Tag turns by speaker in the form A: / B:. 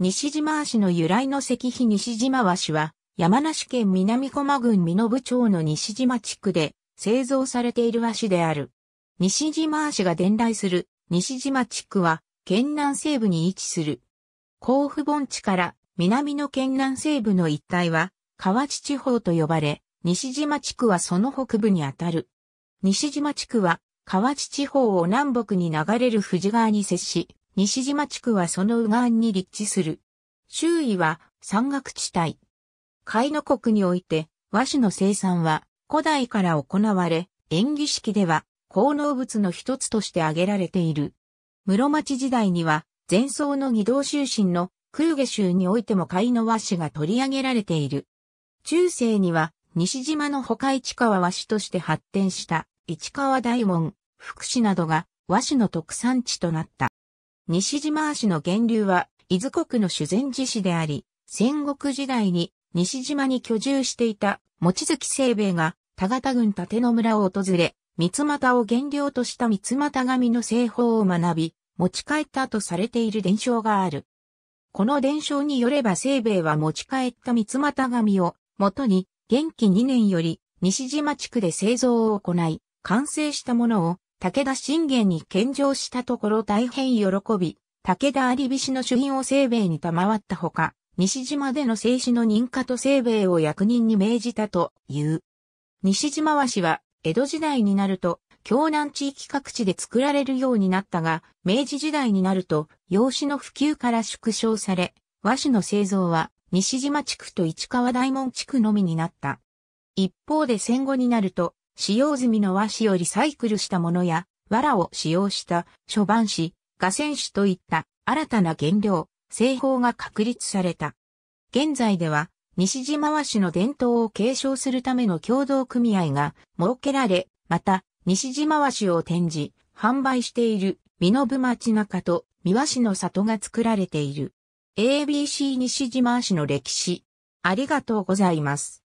A: 西島足の由来の石碑西島足は、山梨県南駒郡美部町の西島地区で製造されている足である。西島足が伝来する西島地区は、県南西部に位置する。甲府盆地から南の県南西部の一帯は、河内地方と呼ばれ、西島地区はその北部にあたる。西島地区は、河内地方を南北に流れる富士川に接し、西島地区はその右岸に立地する。周囲は山岳地帯。海の国において和紙の生産は古代から行われ、演技式では高能物の一つとして挙げられている。室町時代には前奏の義道修身の空下州においても貝の和紙が取り上げられている。中世には西島の他市川和紙として発展した市川大門、福祉などが和紙の特産地となった。西島足の源流は、伊豆国の修善寺市であり、戦国時代に西島に居住していた、望月清兵衛が、田形郡立野村を訪れ、三股を原料とした三股紙の製法を学び、持ち帰ったとされている伝承がある。この伝承によれば清兵衛は持ち帰った三股紙を、元に、元気2年より、西島地区で製造を行い、完成したものを、武田信玄に献上したところ大変喜び、武田有菱の主品を生米に賜ったほか、西島での静止の認可と生米を役人に命じたという。西島和紙は、江戸時代になると、京南地域各地で作られるようになったが、明治時代になると、洋紙の普及から縮小され、和紙の製造は、西島地区と市川大門地区のみになった。一方で戦後になると、使用済みの和紙をリサイクルしたものや、藁を使用した諸版紙、河川紙といった新たな原料、製法が確立された。現在では、西島和紙の伝統を継承するための共同組合が設けられ、また、西島和紙を展示、販売している、美濃部町中と三和市の里が作られている。ABC 西島和紙の歴史。ありがとうございます。